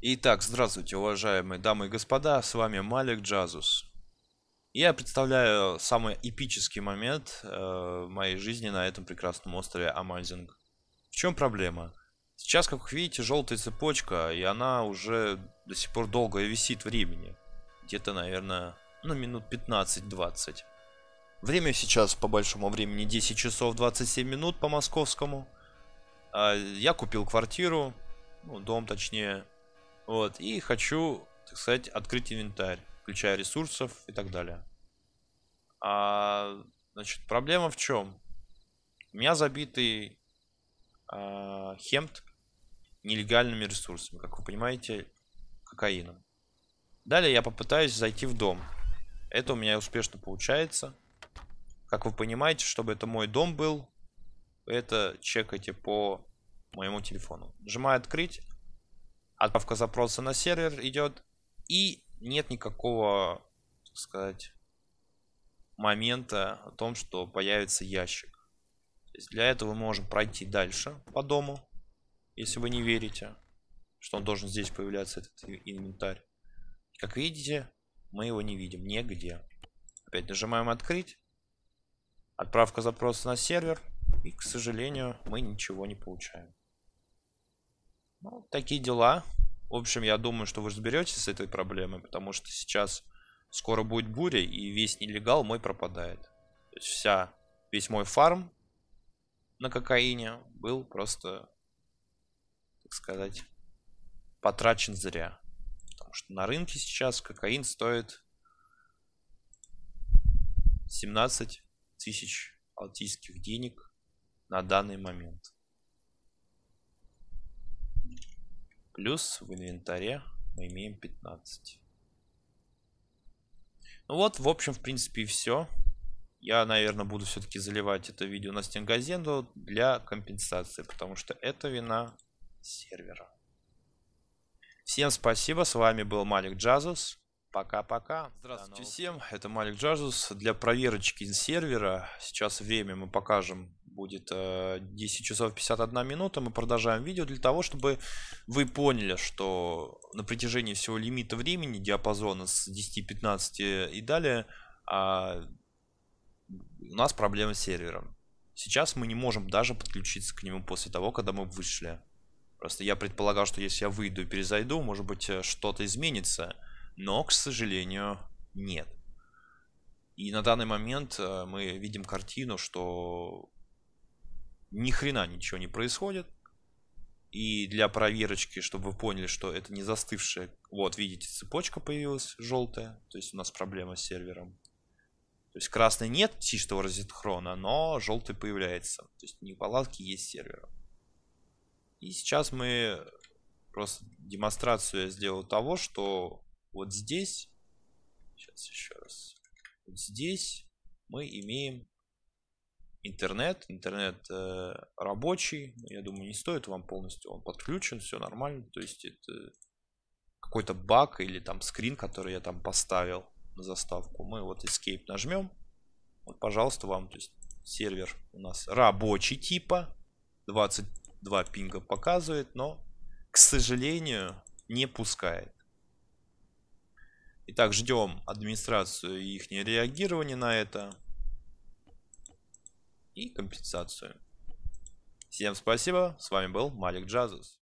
Итак, здравствуйте, уважаемые дамы и господа, с вами Малик Джазус. Я представляю самый эпический момент э, в моей жизни на этом прекрасном острове Амазинг. В чем проблема? Сейчас, как видите, желтая цепочка, и она уже до сих пор долго висит времени. Где-то, наверное, ну, минут 15-20. Время сейчас, по большому времени, 10 часов 27 минут по московскому. А я купил квартиру, ну, дом точнее, вот, и хочу, так сказать, открыть инвентарь, включая ресурсов и так далее. А, значит, проблема в чем? У меня забитый а, хемт нелегальными ресурсами, как вы понимаете, кокаином. Далее я попытаюсь зайти в дом. Это у меня успешно получается. Как вы понимаете, чтобы это мой дом был, это чекайте по моему телефону. Нажимаю открыть отправка запроса на сервер идет, и нет никакого, так сказать, момента о том, что появится ящик. То есть для этого мы можем пройти дальше по дому, если вы не верите, что он должен здесь появляться, этот инвентарь. Как видите, мы его не видим нигде. Опять нажимаем «Открыть». Отправка запроса на сервер. И, к сожалению, мы ничего не получаем. Ну, такие дела. В общем, я думаю, что вы разберетесь с этой проблемой, потому что сейчас скоро будет буря, и весь нелегал мой пропадает. То есть вся, весь мой фарм на кокаине был просто, так сказать, потрачен зря. Потому что на рынке сейчас кокаин стоит 17 тысяч алтийских денег на данный момент. Плюс в инвентаре мы имеем 15. Ну вот, в общем, в принципе, все. Я, наверное, буду все-таки заливать это видео на стенгазенду для компенсации, потому что это вина сервера. Всем спасибо, с вами был Малик Джазус. Пока-пока. Здравствуйте всем, это Малик Джазус. Для проверочки сервера сейчас время мы покажем будет 10 э, часов 51 минута. Мы продолжаем видео для того, чтобы вы поняли, что на протяжении всего лимита времени, диапазона с 10-15 и далее, а, у нас проблемы с сервером. Сейчас мы не можем даже подключиться к нему после того, когда мы вышли. Просто я предполагал, что если я выйду и перезайду, может быть э, что-то изменится. Но, к сожалению, нет. И на данный момент э, мы видим картину, что ни хрена ничего не происходит. И для проверочки, чтобы вы поняли, что это не застывшая, вот видите, цепочка появилась желтая, то есть у нас проблема с сервером. То есть красный нет чистого розетхрона, но желтый появляется. То есть не неполадки есть с сервером. И сейчас мы просто демонстрацию я сделал того, что вот здесь, сейчас еще раз, вот здесь мы имеем интернет, интернет э, рабочий, я думаю, не стоит вам полностью, он подключен, все нормально, то есть это какой-то баг или там скрин, который я там поставил на заставку, мы вот Escape нажмем, вот, пожалуйста, вам, то есть сервер у нас рабочий типа, 22 пинга показывает, но, к сожалению, не пускает. Итак, ждем администрацию и их реагирование на это и компенсацию. Всем спасибо, с вами был Малик Джазус.